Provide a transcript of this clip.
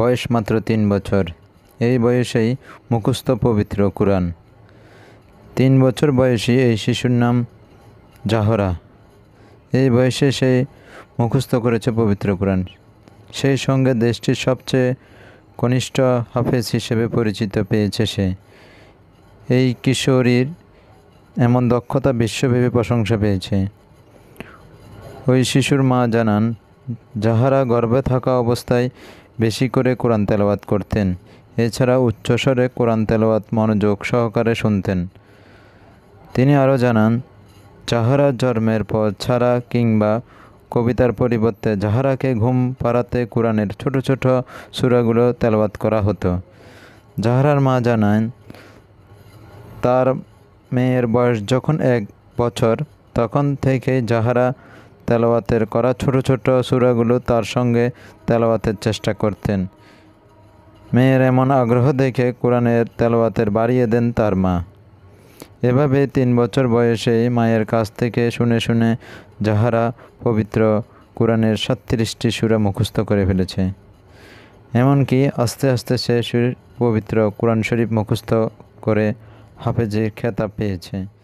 বয়স মাত্র তিন বছর এই বয়সেই মুখস্থ পবিত্র কোরআন তিন বছর বয়সী এই শিশুর নাম জাহরা এই বয়সে সে মুখস্থ করেছে পবিত্র কোরআন সেই সঙ্গে দেশটির সবচেয়ে কনিষ্ঠ হাফেজ হিসেবে পরিচিত পেয়েছে সে এই কিশোরীর এমন দক্ষতা বিশ্বব্যাপী প্রশংসা পেয়েছে ওই শিশুর মা জানান যাহারা গর্ভে থাকা অবস্থায় বেশি করে কোরআন তেলাওয়াত করতেন এছাড়া উচ্চস্বরে কোরআন তেলাওয়াত মনোযোগ সহকারে শুনতেন তিনি আরও জানান জাহারা জন্মের পর ছাড়া কিংবা কবিতার পরিবর্তে জাহারাকে ঘুম পাড়াতে কোরআনের ছোট ছোট সুরাগুলো তেলাওয়াত করা হতো জাহারার মা জানান তার মেয়ের বয়স যখন এক বছর তখন থেকে জাহারা তেলাওয়াতের করা ছোট ছোট সুরাগুলো তার সঙ্গে তেলাওয়াতের চেষ্টা করতেন মেয়ের এমন আগ্রহ দেখে কোরআনের তেলাওয়াতের বাড়িয়ে দেন তার মা এভাবে তিন বছর বয়সেই মায়ের কাছ থেকে শুনে শুনে যাহারা পবিত্র কোরআনের সাত্রিশটি সুরা মুখস্থ করে ফেলেছে এমনকি আস্তে আস্তে সে পবিত্র কোরআন শরীফ মুখস্থ করে হাফেজের খেতাব পেয়েছে